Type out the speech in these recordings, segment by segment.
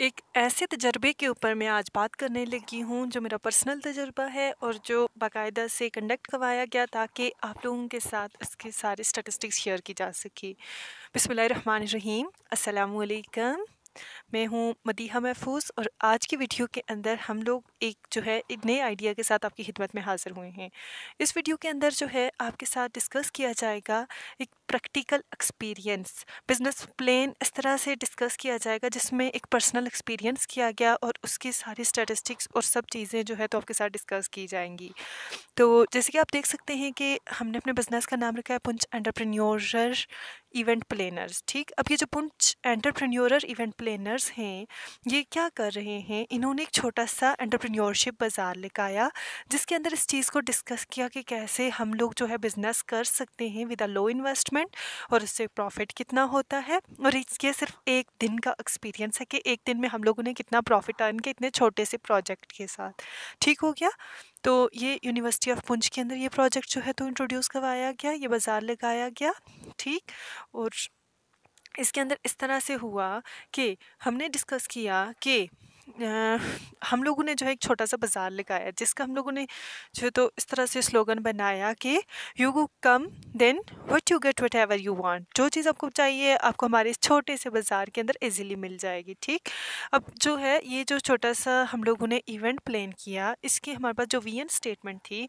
एक ऐसे तजर्बे के ऊपर मैं आज बात करने लगी हूँ जो मेरा पर्सनल तजर्बा है और जो बाकायदा से कंडक्ट करवाया गया ताकि आप लोगों के साथ इसके सारे स्टटिस्टिक्स शेयर की जा सके बिसमीम अल्लाम मैं हूँ मदीहा महफूज और आज की वीडियो के अंदर हम लोग एक जो है एक नए आइडिया के साथ आपकी खिदमत में हाज़िर हुए हैं इस वीडियो के अंदर जो है आपके साथ डिस्कस किया जाएगा एक प्रैक्टिकल एक्सपीरियंस बिज़नेस प्लान इस तरह से डिस्कस किया जाएगा जिसमें एक पर्सनल एक्सपीरियंस किया गया और उसकी सारी स्टैटिस्टिक्स और सब चीज़ें जो है तो आपके साथ डिस्कस की जाएंगी तो जैसे कि आप देख सकते हैं कि हमने अपने बिज़नेस का नाम रखा है पुंच एंटरप्रेन्योर इवेंट प्लानर्स ठीक अब ये जो पुंच एंटरप्रेन्योर इवेंट प्लानर्स हैं ये क्या कर रहे हैं इन्होंने एक छोटा सा एंटरप्रेन्योरशिप बाज़ार लिखाया जिसके अंदर इस चीज़ को डिस्कस किया कि कैसे हम लोग जो है बिज़नेस कर सकते हैं विद अ लो इन्वेस्टमेंट और उससे प्रॉफिट कितना होता है और ये सिर्फ एक दिन का एक्सपीरियंस है कि एक दिन में हम लोगों ने कितना प्रॉफिट अर्न किया इतने छोटे से प्रोजेक्ट के साथ ठीक हो गया तो ये यूनिवर्सिटी ऑफ पुंछ के अंदर ये प्रोजेक्ट जो है तो इंट्रोड्यूस करवाया गया ये बाज़ार लगाया गया ठीक और इसके अंदर इस तरह से हुआ कि हमने डिस्कस किया कि हम लोगों ने जो है एक छोटा-सा बाज़ार लगाया जिसका हम लोगों ने जो तो इस तरह से स्लोगन बनाया कि you go come then what you get whatever you want जो चीज़ आपको चाहिए आपको हमारे इस छोटे से बाज़ार के अंदर ईज़िली मिल जाएगी ठीक अब जो है ये जो छोटा-सा हम लोगों ने इवेंट प्लान किया इसके हमारे पास जो वीएन स्टेटमेंट थी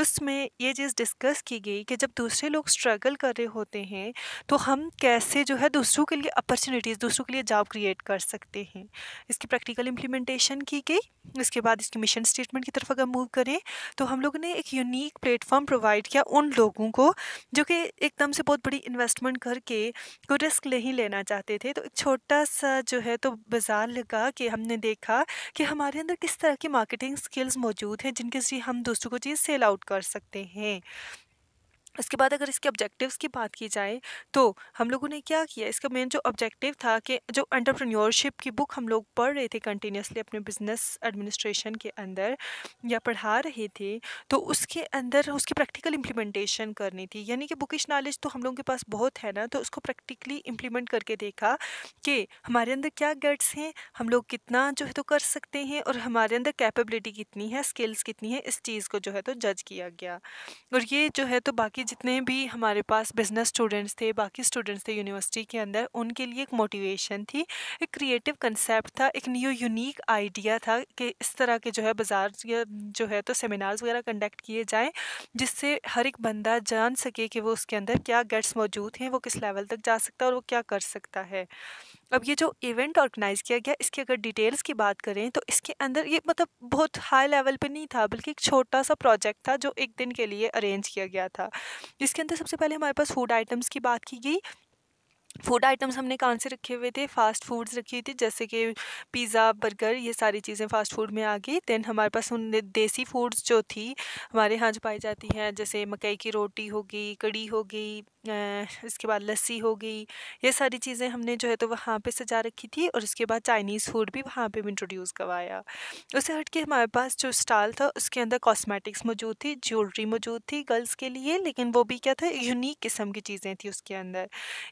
उसमें ये चीज़ डिस्कस की गई कि जब दूसरे लोग स्ट्रगल कर रहे होते हैं तो हम कैसे जो है दूसरों के लिए अपॉर्चुनिटीज़ दूसरों के लिए जॉब क्रिएट कर सकते हैं इसकी प्रैक्टिकली इम्प्लीमेंटेशन की गई इसके बाद इसकी मिशन स्टेटमेंट की तरफ अगर मूव करें तो हम लोगों ने एक यूनिक प्लेटफॉर्म प्रोवाइड किया उन लोगों को जो कि एकदम से बहुत बड़ी इन्वेस्टमेंट करके कोई रिस्क नहीं लेना चाहते थे तो एक छोटा सा जो है तो बाज़ार लगा कि हमने देखा कि हमारे अंदर किस तरह की मार्केटिंग स्किल्स मौजूद हैं जिनके जरिए हम दूसरों को चीज़ सेल आउट कर सकते हैं इसके बाद अगर इसके ऑब्जेक्टिव्स की बात की जाए तो हम लोगों ने क्या किया इसका मेन जो ऑब्जेक्टिव था कि जो अंटरप्रन्योरशिप की बुक हम लोग पढ़ रहे थे कंटिन्यूसली अपने बिजनेस एडमिनिस्ट्रेशन के अंदर या पढ़ा रहे थे तो उसके अंदर उसकी प्रैक्टिकल इम्प्लीमेंटेशन करनी थी यानी कि बुकिश नॉलेज तो हम लोगों के पास बहुत है ना तो उसको प्रैक्टिकली इम्प्लीमेंट करके देखा कि हमारे अंदर क्या गेट्स हैं हम लोग कितना जो है तो कर सकते हैं और हमारे अंदर कैपेबिलिटी कितनी है स्किल्स कितनी है इस चीज़ को जो है तो जज किया गया और ये जो है तो बाकी जितने भी हमारे पास बिजनेस स्टूडेंट्स थे बाकी स्टूडेंट्स थे यूनिवर्सिटी के अंदर उनके लिए एक मोटिवेशन थी एक क्रिएटिव कंसेप्ट था एक न्यू यूनिक आइडिया था कि इस तरह के जो है बाज़ार जो है तो सेमिनार्स वगैरह कंडक्ट किए जाएँ जिससे हर एक बंदा जान सके कि वो उसके अंदर क्या गेट्स मौजूद हैं वो किस लेवल तक जा सकता है और वो क्या कर सकता है अब ये जो इवेंट ऑर्गेनाइज़ किया गया इसके अगर डिटेल्स की बात करें तो इसके अंदर ये मतलब बहुत हाई लेवल पे नहीं था बल्कि एक छोटा सा प्रोजेक्ट था जो एक दिन के लिए अरेंज किया गया था इसके अंदर सबसे पहले हमारे पास फूड आइटम्स की बात की गई फूड आइटम्स हमने कहाँ से रखे हुए थे फास्ट फूड्स रखी हुई थी जैसे कि पिज़्ज़ा बर्गर ये सारी चीज़ें फास्ट फूड में आ गई दैन हमारे पास उन देसी फूड्स जो थी हमारे यहाँ जो पाई जाती हैं जैसे मकई की रोटी होगी कड़ी होगी इसके बाद लस्सी हो गई ये सारी चीज़ें हमने जो है तो वहाँ पे सजा रखी थी और उसके बाद चाइनीज़ फूड भी वहाँ पे इंट्रोड्यूस करवाया उसे हट के हमारे पास जो स्टाल था उसके अंदर कॉस्मेटिक्स मौजूद थी ज्वेलरी मौजूद थी गर्ल्स के लिए लेकिन वो भी क्या था यूनिक किस्म की चीज़ें थी उसके अंदर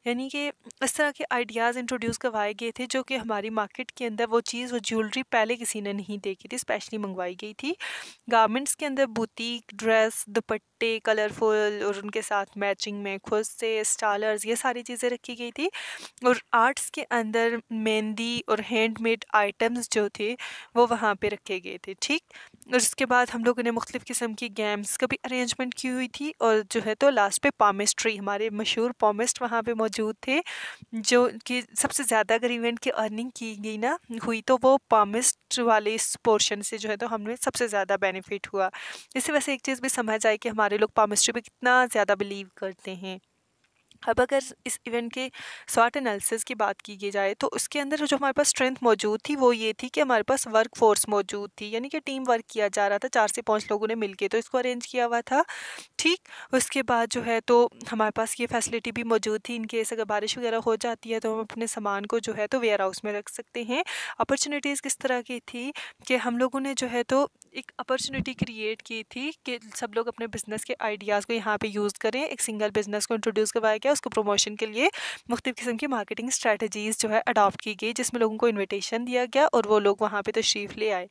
यानी कि इस तरह के आइडियाज़ इंट्रोड्यूस करवाए गए थे जो कि हमारी मार्केट के अंदर वो चीज़ वो ज्वेलरी पहले किसी ने नहीं देखी थी स्पेशली मंगवाई गई थी गारमेंट्स के अंदर बुटीक ड्रेस दुपट्टे कलरफुल और उनके साथ मैचिंग में खुद ब्लाउज से स्टालर्स ये सारी चीज़ें रखी गई थी और आर्ट्स के अंदर मेहंदी और हैंडमेड आइटम्स जो थे वो वहाँ पे रखे गए थे ठीक और उसके बाद हम लोगों ने मुख्तु किस्म की गेम्स का भी अरेंजमेंट की हुई थी और जो है तो लास्ट पे पामिस्ट्री हमारे मशहूर पामिस्ट वहाँ पे मौजूद थे जो कि सबसे ज़्यादा अगर इवेंट की अर्निंग की गई ना हुई तो वो पामिस्ट वाले इस पोर्शन से जो है तो हमने सबसे ज़्यादा बेनिफिट हुआ इससे वैसे एक चीज़ भी समझ आई कि हमारे लोग पामिस्ट्री पर कितना ज़्यादा बिलीव करते हैं अब अगर इस इवेंट के स्वाट एनालिसिस की बात की जाए तो उसके अंदर जो हमारे पास स्ट्रेंथ मौजूद थी वो ये थी कि हमारे पास वर्क फोर्स मौजूद थी यानी कि टीम वर्क किया जा रहा था चार से पाँच लोगों ने मिलके तो इसको अरेंज किया हुआ था ठीक उसके बाद जो है तो हमारे पास ये फैसिलिटी भी मौजूद थी इनकेस अगर बारिश वगैरह हो जाती है तो हम अपने सामान को जो है तो वेयर हाउस में रख सकते हैं अपॉर्चुनिटीज़ किस तरह की थी कि हम लोगों ने जो है तो एक अपॉर्चुनिटी क्रिएट की थी कि सब लोग अपने बिज़नेस के आइडियाज़ को यहाँ पर यूज़ करें एक सिंगल बिज़नेस को इंट्रोड्यूस करवाया गया है उसको प्रमोशन के लिए मुख्तु किस्म की मार्केटिंग स्ट्रेटजीज़ जो है अडॉप्ट की गई जिसमें लोगों को इन्विटेशन दिया गया और वो लोग वहाँ पर तशरीफ़ ले आए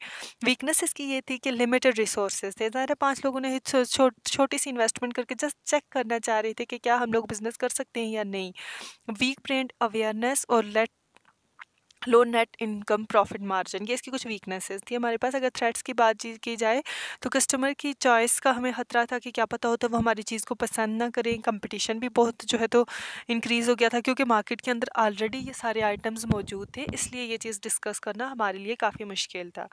वीकनेस इसकी ये थी कि लिमिटेड रिसोर्सेज थे ज्यादा पाँच लोगों ने छो, छो, छोटी सी इन्वेस्टमेंट करके जस्ट चेक करना चाह रहे थे कि क्या हम लोग बिज़नेस कर सकते हैं या नहीं वीक प्रिंट अवेयरनेस और लेट लो नेट इनकम प्रॉफिट मार्जिन ये इसकी कुछ वीकनेसेस थी हमारे पास अगर थ्रेड्स की बात की जाए तो कस्टमर की चॉइस का हमें खतरा था कि क्या पता हो तो वो हमारी चीज़ को पसंद ना करें कंपटीशन भी बहुत जो है तो इंक्रीज़ हो गया था क्योंकि मार्केट के अंदर ऑलरेडी ये सारे आइटम्स मौजूद थे इसलिए ये चीज़ डिस्कस करना हमारे लिए काफ़ी मुश्किल था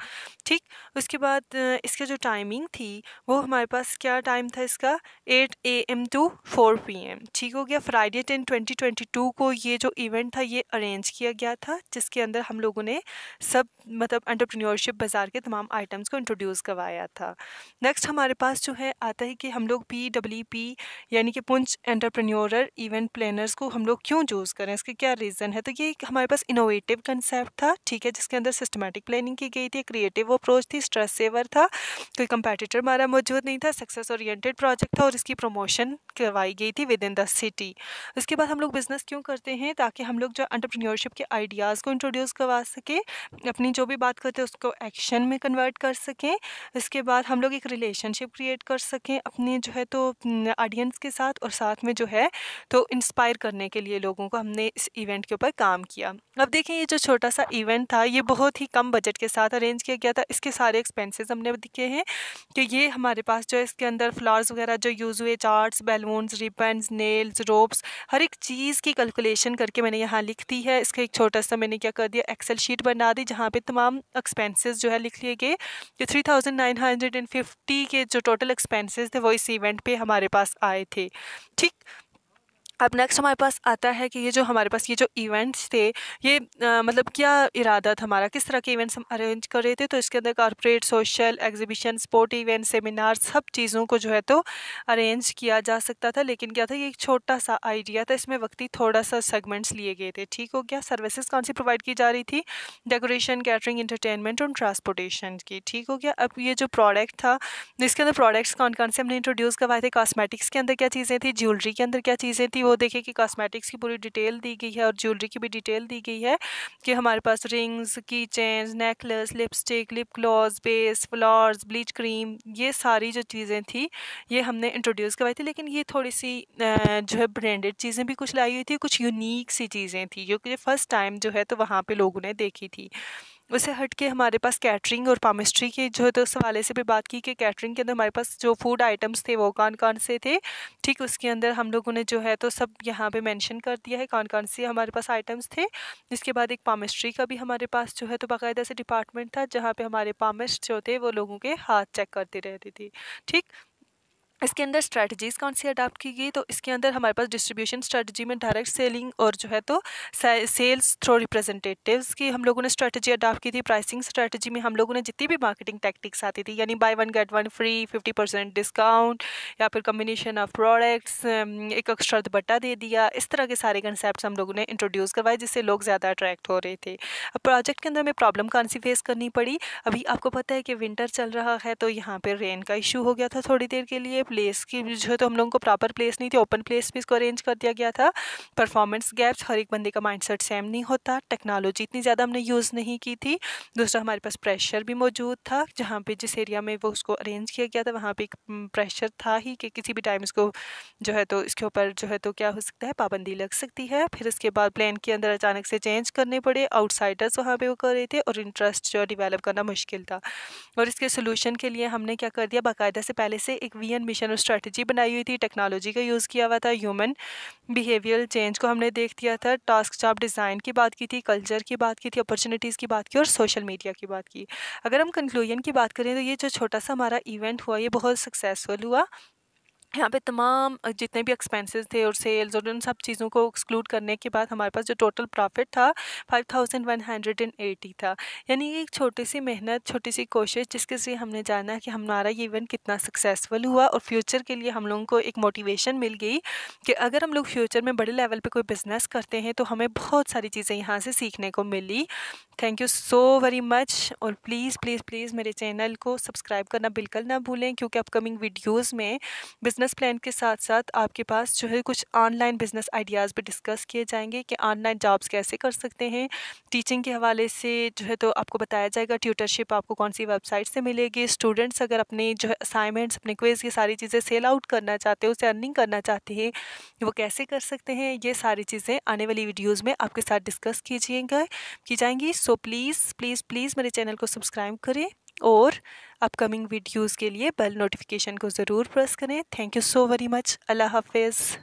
ठीक उसके बाद इसका जो टाइमिंग थी वो हमारे पास क्या टाइम था इसका eight A M to four P M ठीक हो गया Friday ten twenty twenty two को ये जो इवेंट था ये अरेंज किया गया था जिसके जिसके अंदर हम लोगों ने सब मतलब एंटरप्रेन्योरशिप बाज़ार के तमाम आइटम्स को इंट्रोड्यूस करवाया था नेक्स्ट हमारे पास जो है आता है कि हम लोग पी डब्ल्यू पी यानी कि पुंछ एंटरप्रेन्योर इवेंट प्लानर्स को हम लोग क्यों चूज़ करें इसके क्या रीज़न है तो ये हमारे पास इनोवेटिव कंसेप्ट था ठीक है जिसके अंदर सिस्टमेटिक प्लानिंग की गई थी क्रिएटिव अप्रोच थी स्ट्रेस सेवर था कोई कंपेटिटर हमारा मौजूद नहीं था सक्सेस ओरिएंटेड प्रोजेक्ट था और इसकी प्रमोशन करवाई गई थी विद इन द सिटी उसके बाद हम लोग बिज़नेस क्यों करते हैं ताकि हम लोग जो एंटरप्रेन्योरशिप के आइडियाज़ को प्रोड्यूस करवा सकें अपनी जो भी बात करते हैं उसको एक्शन में कन्वर्ट कर सकें इसके बाद हम लोग एक रिलेशनशिप क्रिएट कर सकें अपने जो है तो ऑडियंस के साथ और साथ में जो है तो इंस्पायर करने के लिए लोगों को हमने इस इवेंट के ऊपर काम किया अब देखें ये जो छोटा सा इवेंट था ये बहुत ही कम बजट के साथ अरेंज किया गया था इसके सारे एक्सपेंसेस हमने दिखे हैं कि ये हमारे पास जो है इसके अंदर फ्लावर्स वगैरह जो यूज़ हुए charts balloons ribbons nails ropes हर एक चीज़ की कैलकुलेशन करके मैंने यहाँ लिख दी है इसका एक छोटा सा मैंने क्या कर दिया एक्सेल शीट बना दी जहाँ पे तमाम एक्सपेंसेस जो है लिख लिए गए जो three thousand nine hundred and fifty के जो टोटल एक्सपेंसेस थे वो इस इवेंट पे हमारे पास आए थे ठीक अब नेक्स्ट हमारे पास आता है कि ये जो हमारे पास ये जो इवेंट्स थे ये आ, मतलब क्या इरादा था हमारा किस तरह के इवेंट्स हम अरेंज कर रहे थे तो इसके अंदर corporate social exhibition sport event seminar सब चीज़ों को जो है तो अरेंज किया जा सकता था लेकिन क्या था ये एक छोटा सा आइडिया था इसमें वक्ती थोड़ा सा सेगमेंट्स लिए गए थे ठीक हो गया सर्विसेज कौन सी प्रोवाइड की जा रही थी डेकोरेशन कैटरिंग इंटरटेनमेंट और ट्रांसपोर्टेशन की ठीक हो गया अब ये जो प्रोडक्ट था इसके अंदर प्रोडक्ट्स कौन कौन से हमने इंट्रोड्यूस करवाए थे कॉस्मेटिक्स के अंदर क्या चीज़ें थी ज्वेलरी के अंदर क्या चीज़ें थी वो देखें कि कॉस्मेटिक्स की पूरी डिटेल दी गई है और ज्वेलरी की भी डिटेल दी गई है कि हमारे पास रिंग्स की chain necklace lipstick lip gloss base flowers bleach cream ये सारी जो चीज़ें थी ये हमने इंट्रोड्यूस करवाई थी लेकिन ये थोड़ी सी जो है ब्रांडेड चीज़ें भी कुछ लाई हुई थी कुछ यूनिक सी चीज़ें थी जो कि फर्स्ट टाइम जो है तो वहाँ पर लोगों ने देखी थी उसे हट के हमारे पास कैटरिंग और पामिस्ट्री के जो है तो उस हवाले से भी बात की कि कैटरिंग के अंदर हमारे पास जो फूड आइटम्स थे वो कौन कौन से थे ठीक उसके अंदर हम लोगों ने जो है तो सब यहाँ पे मेंशन कर दिया है कौन कौन से हमारे पास आइटम्स थे इसके बाद एक पामिस्ट्री का भी हमारे पास जो है तो बाकायदा से डिपार्टमेंट था जहाँ पर हमारे पामिस्ट जो थे वो लोगों के हाथ चेक करते रहते थे ठीक इसके अंदर स्ट्रैटेजीज़ कौन सी अडाप्ट की गई तो इसके अंदर हमारे पास डिस्ट्रीब्यूशन स्ट्रैटेजी में डायरेक्ट सेलिंग और जो है तो सेल्स थ्रू रिप्रेजेंटेटिव्स की हम लोगों ने स्ट्रैटेजी अडाप्ट की थी प्राइसिंग स्ट्रैटेजी में हम लोगों ने जितनी भी मार्केटिंग टैक्टिक्स आती थी यानी buy one get one free fifty percent discount या फिर कम्बिनेशन ऑफ प्रोडक्ट्स एक एक्स्ट्रा दुपट्टा दे दिया इस तरह के सारे कंसेप्ट हम लोगों ने इंट्रोड्यूस करवाए जिससे लोग ज़्यादा अट्रैक्ट हो रहे थे अब प्रोजेक्ट के अंदर हमें प्रॉब्लम कौन सी फेस करनी पड़ी अभी आपको पता है कि विंटर चल रहा है तो यहाँ पर रेन का इशू हो गया था थोड़ी देर के लिए प्लेस की जो है तो हम लोगों को प्रॉपर प्लेस नहीं थी ओपन प्लेस में इसको अरेंज कर दिया गया था परफॉर्मेंस गैप्स हर एक बंदे का माइंडसेट सेम नहीं होता टेक्नोलॉजी इतनी ज़्यादा हमने यूज़ नहीं की थी दूसरा हमारे पास प्रेशर भी मौजूद था जहाँ पे जिस एरिया में वो उसको अरेंज किया गया था वहाँ पर एक प्रेशर हम्म, था ही कि किसी भी टाइम इसको जो है तो इसके ऊपर जो है तो क्या हो सकता है पाबंदी लग सकती है फिर इसके बाद प्लान के अंदर अचानक से चेंज करने पड़े आउटसाइडर्स वहाँ पे वो कर रहे थे और इंटरेस्ट जो डिवेलप करना मुश्किल था और इसके सोल्यूशन के लिए हमने क्या कर दिया बाकायदा से पहले से एक वी एन मिशन और स्ट्रेटजी बनाई हुई थी टेक्नोलॉजी का यूज़ किया हुआ था ह्यूमन बिहेवियर चेंज को हमने देख दिया था टास्क जॉब डिज़ाइन की बात की थी कल्चर की बात की थी अपॉर्चुनिटीज़ की बात की और सोशल मीडिया की बात की अगर हम कंक्लूजन की बात करें तो ये जो छोटा सा हमारा इवेंट हुआ ये बहुत सक्सेसफुल हुआ यहाँ पे तमाम जितने भी एक्सपेंसेस थे और सेल्स और उन सब चीज़ों को एक्सक्लूड करने के बाद हमारे पास जो टोटल प्रॉफिट था five thousand one hundred and eighty था यानी एक छोटी सी मेहनत छोटी सी कोशिश जिसके से हमने जाना कि हमारा ये इवेंट कितना सक्सेसफुल हुआ और फ्यूचर के लिए हम लोगों को एक मोटिवेशन मिल गई कि अगर हम लोग फ्यूचर में बड़े लेवल पर कोई बिज़नेस करते हैं तो हमें बहुत सारी चीज़ें यहाँ से सीखने को मिली thank you so very much और प्लीज़ प्लीज़ प्लीज़ मेरे चैनल को सब्सक्राइब करना बिल्कुल ना भूलें क्योंकि अपकमिंग वीडियोज़ में बिज़नेस प्लान के साथ साथ आपके पास जो है कुछ ऑनलाइन बिज़नेस आइडियाज़ भी डिस्कस किए जाएंगे कि ऑनलाइन जॉब्स कैसे कर सकते हैं टीचिंग के हवाले से जो है तो आपको बताया जाएगा ट्यूटरशिप आपको कौन सी वेबसाइट से मिलेगी स्टूडेंट्स अगर अपने जो है असाइनमेंट्स अपने क्वेज़ ये सारी चीज़ें सेल आउट करना चाहते हैं उसे अर्निंग करना चाहते हैं वो कैसे कर सकते हैं ये सारी चीज़ें आने वाली वीडियोज़ में आपके साथ डिस्कस कीजिएगा की जाएंगी सो प्लीज़ प्लीज़ प्लीज़ मेरे चैनल को सब्सक्राइब करें और अपकमिंग वीडियोस के लिए बेल नोटिफिकेशन को ज़रूर प्रेस करें thank you so very much अल्लाह हाफिज़